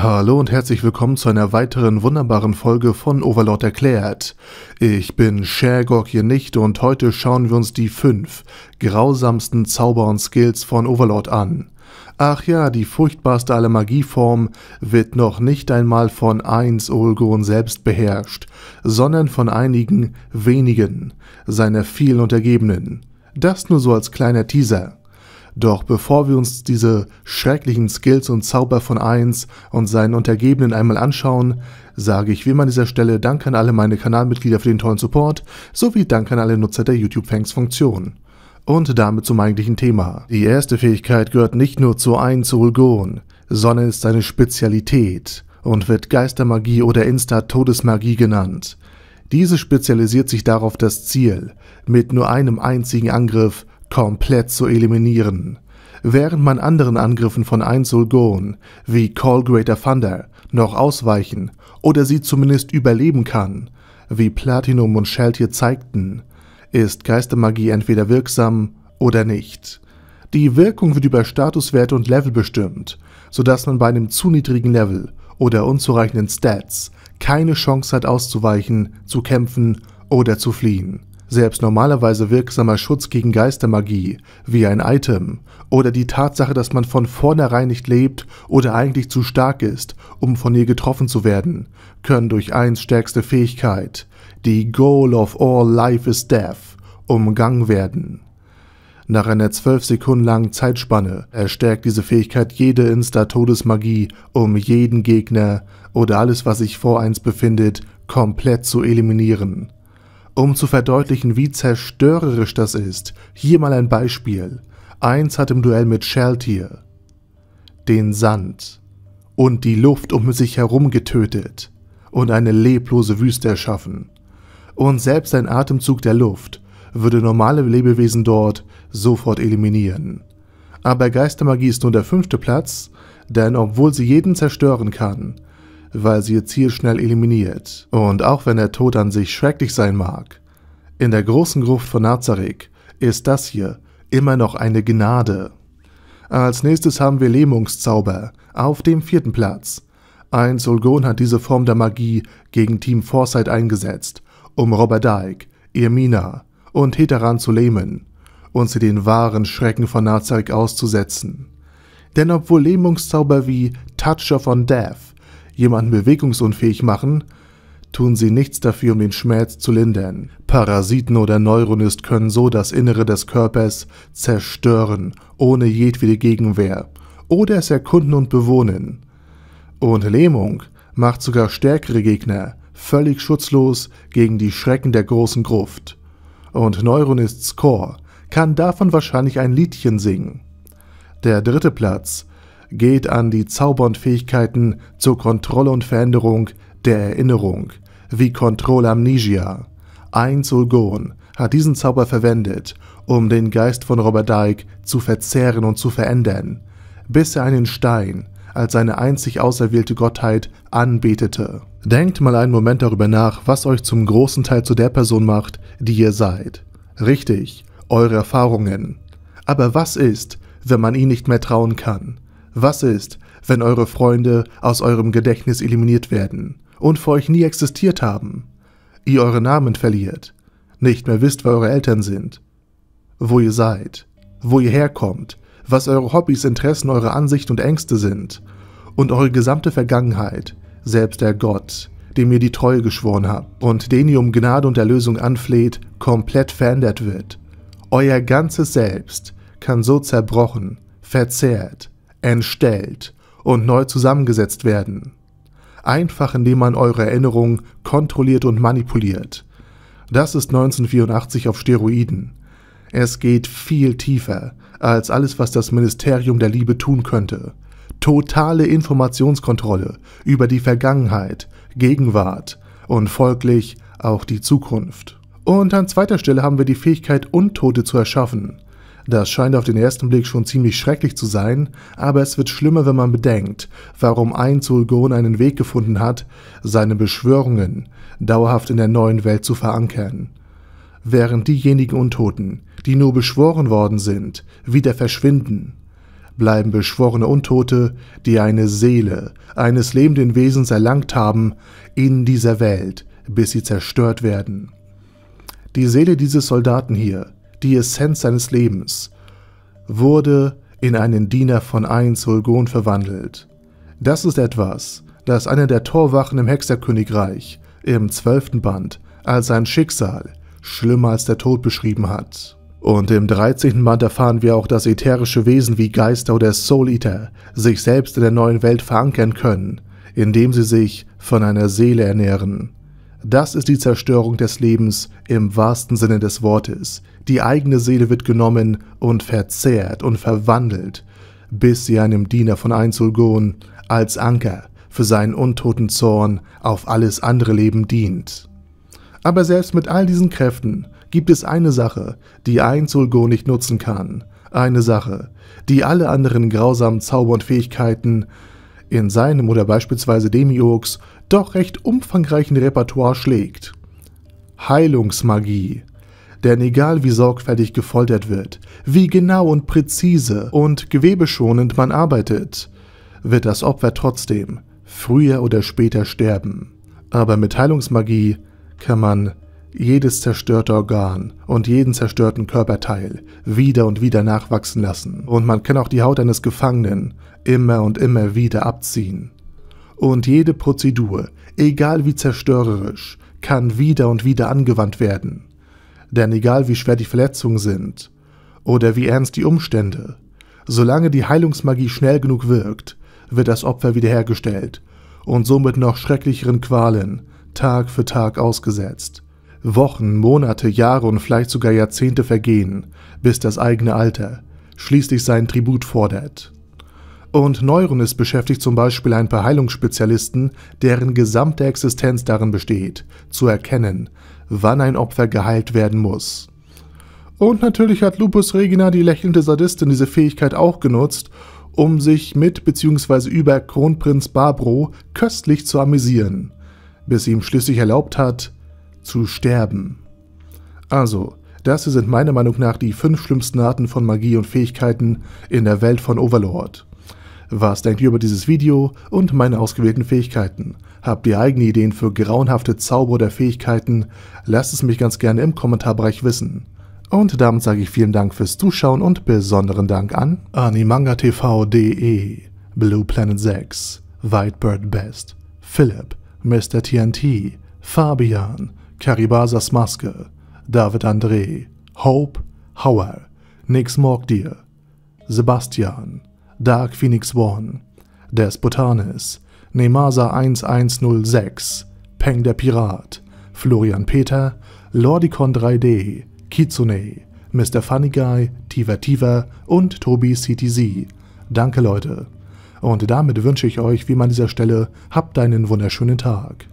Hallo und herzlich willkommen zu einer weiteren wunderbaren Folge von Overlord erklärt. Ich bin Shergok hier nicht und heute schauen wir uns die fünf grausamsten Zauber und Skills von Overlord an. Ach ja, die furchtbarste aller Magieformen wird noch nicht einmal von 1 Olgon selbst beherrscht, sondern von einigen wenigen seiner vielen Untergebenen. Das nur so als kleiner Teaser. Doch bevor wir uns diese schrecklichen Skills und Zauber von 1 und seinen Untergebenen einmal anschauen, sage ich wie immer an dieser Stelle Dank an alle meine Kanalmitglieder für den tollen Support, sowie Dank an alle Nutzer der YouTube fangs Funktion. Und damit zum eigentlichen Thema. Die erste Fähigkeit gehört nicht nur zu ein Ulgon, sondern ist seine Spezialität und wird Geistermagie oder Insta-Todesmagie genannt. Diese spezialisiert sich darauf das Ziel, mit nur einem einzigen Angriff komplett zu eliminieren. Während man anderen Angriffen von Einsulgon wie Call Greater Thunder noch ausweichen oder sie zumindest überleben kann, wie Platinum und Shell hier zeigten, ist Geistermagie entweder wirksam oder nicht. Die Wirkung wird über Statuswerte und Level bestimmt, sodass man bei einem zu niedrigen Level oder unzureichenden Stats keine Chance hat auszuweichen, zu kämpfen oder zu fliehen. Selbst normalerweise wirksamer Schutz gegen Geistermagie, wie ein Item, oder die Tatsache, dass man von vornherein nicht lebt oder eigentlich zu stark ist, um von ihr getroffen zu werden, können durch eins stärkste Fähigkeit, die Goal of All Life is Death, umgangen werden. Nach einer zwölf Sekunden langen Zeitspanne erstärkt diese Fähigkeit jede Insta-Todesmagie, um jeden Gegner oder alles, was sich vor eins befindet, komplett zu eliminieren. Um zu verdeutlichen, wie zerstörerisch das ist, hier mal ein Beispiel. Eins hat im Duell mit Sheltier den Sand und die Luft um sich herum getötet und eine leblose Wüste erschaffen. Und selbst ein Atemzug der Luft würde normale Lebewesen dort sofort eliminieren. Aber Geistermagie ist nun der fünfte Platz, denn obwohl sie jeden zerstören kann, weil sie ihr Ziel schnell eliminiert. Und auch wenn der Tod an sich schrecklich sein mag, in der großen Gruft von Nazareth ist das hier immer noch eine Gnade. Als nächstes haben wir Lähmungszauber auf dem vierten Platz. Ein Solgon hat diese Form der Magie gegen Team Foresight eingesetzt, um Robert Dyke, Irmina und Heteran zu lähmen und sie den wahren Schrecken von Nazareth auszusetzen. Denn obwohl Lähmungszauber wie Toucher von Death jemanden bewegungsunfähig machen, tun sie nichts dafür, um den Schmerz zu lindern. Parasiten oder Neuronist können so das Innere des Körpers zerstören, ohne jedwede Gegenwehr, oder es erkunden und bewohnen. Und Lähmung macht sogar stärkere Gegner völlig schutzlos gegen die Schrecken der großen Gruft. Und Neuronists Chor kann davon wahrscheinlich ein Liedchen singen. Der dritte Platz geht an die Zaubernd-Fähigkeiten zur Kontrolle und Veränderung der Erinnerung, wie Control Amnesia. Ein Zulgon hat diesen Zauber verwendet, um den Geist von Robert Dyke zu verzehren und zu verändern, bis er einen Stein als seine einzig auserwählte Gottheit anbetete. Denkt mal einen Moment darüber nach, was euch zum großen Teil zu der Person macht, die ihr seid. Richtig, eure Erfahrungen. Aber was ist, wenn man ihnen nicht mehr trauen kann? Was ist, wenn eure Freunde aus eurem Gedächtnis eliminiert werden und für euch nie existiert haben? Ihr eure Namen verliert, nicht mehr wisst, wer eure Eltern sind, wo ihr seid, wo ihr herkommt, was eure Hobbys, Interessen, eure Ansichten und Ängste sind und eure gesamte Vergangenheit, selbst der Gott, dem ihr die Treue geschworen habt und den ihr um Gnade und Erlösung anfleht, komplett verändert wird. Euer ganzes Selbst kann so zerbrochen, verzerrt, entstellt und neu zusammengesetzt werden. Einfach indem man eure Erinnerungen kontrolliert und manipuliert. Das ist 1984 auf Steroiden. Es geht viel tiefer als alles, was das Ministerium der Liebe tun könnte. Totale Informationskontrolle über die Vergangenheit, Gegenwart und folglich auch die Zukunft. Und an zweiter Stelle haben wir die Fähigkeit, Untote zu erschaffen. Das scheint auf den ersten Blick schon ziemlich schrecklich zu sein, aber es wird schlimmer, wenn man bedenkt, warum ein Zul'Gon einen Weg gefunden hat, seine Beschwörungen dauerhaft in der neuen Welt zu verankern. Während diejenigen Untoten, die nur beschworen worden sind, wieder verschwinden, bleiben beschworene Untote, die eine Seele eines lebenden Wesens erlangt haben, in dieser Welt, bis sie zerstört werden. Die Seele dieses Soldaten hier die Essenz seines Lebens, wurde in einen Diener von 1 Ulgon verwandelt. Das ist etwas, das einer der Torwachen im Hexerkönigreich im 12. Band als sein Schicksal schlimmer als der Tod beschrieben hat. Und im 13. Band erfahren wir auch, dass ätherische Wesen wie Geister oder Soul Eater sich selbst in der neuen Welt verankern können, indem sie sich von einer Seele ernähren. Das ist die Zerstörung des Lebens im wahrsten Sinne des Wortes. Die eigene Seele wird genommen und verzehrt und verwandelt, bis sie einem Diener von Einzulgon als Anker für seinen untoten Zorn auf alles andere Leben dient. Aber selbst mit all diesen Kräften gibt es eine Sache, die Einzulgon nicht nutzen kann. Eine Sache, die alle anderen grausamen Zauber und Fähigkeiten in seinem oder beispielsweise Demiurgs doch recht umfangreichen Repertoire schlägt. Heilungsmagie. Denn egal wie sorgfältig gefoltert wird, wie genau und präzise und gewebeschonend man arbeitet, wird das Opfer trotzdem früher oder später sterben. Aber mit Heilungsmagie kann man jedes zerstörte Organ und jeden zerstörten Körperteil wieder und wieder nachwachsen lassen. Und man kann auch die Haut eines Gefangenen immer und immer wieder abziehen und jede Prozedur, egal wie zerstörerisch, kann wieder und wieder angewandt werden. Denn egal wie schwer die Verletzungen sind oder wie ernst die Umstände, solange die Heilungsmagie schnell genug wirkt, wird das Opfer wiederhergestellt und somit noch schrecklicheren Qualen Tag für Tag ausgesetzt. Wochen, Monate, Jahre und vielleicht sogar Jahrzehnte vergehen, bis das eigene Alter schließlich seinen Tribut fordert. Und Neuronis beschäftigt zum Beispiel ein paar Heilungsspezialisten, deren gesamte Existenz darin besteht, zu erkennen, wann ein Opfer geheilt werden muss. Und natürlich hat Lupus Regina, die lächelnde Sadistin, diese Fähigkeit auch genutzt, um sich mit bzw. über Kronprinz Barbro köstlich zu amüsieren, bis sie ihm schließlich erlaubt hat, zu sterben. Also, das sind meiner Meinung nach die fünf schlimmsten Arten von Magie und Fähigkeiten in der Welt von Overlord. Was denkt ihr über dieses Video und meine ausgewählten Fähigkeiten? Habt ihr eigene Ideen für grauenhafte Zauber oder Fähigkeiten? Lasst es mich ganz gerne im Kommentarbereich wissen. Und damit sage ich vielen Dank fürs Zuschauen und besonderen Dank an AnimangaTV.de, Blue Planet 6, Whitebird Best, Philipp, Mr. TNT, Fabian, Karibasas Maske, David André, Hope, Hauer, Nix Morgdier, Sebastian, Dark Phoenix One, Despotanis, Nemasa 1106, Peng der Pirat, Florian Peter, Lordicon 3D, Kitsune, Mr. Funny Guy, Tiva Tiva und Tobi CTZ. Danke Leute. Und damit wünsche ich euch wie man an dieser Stelle, habt einen wunderschönen Tag.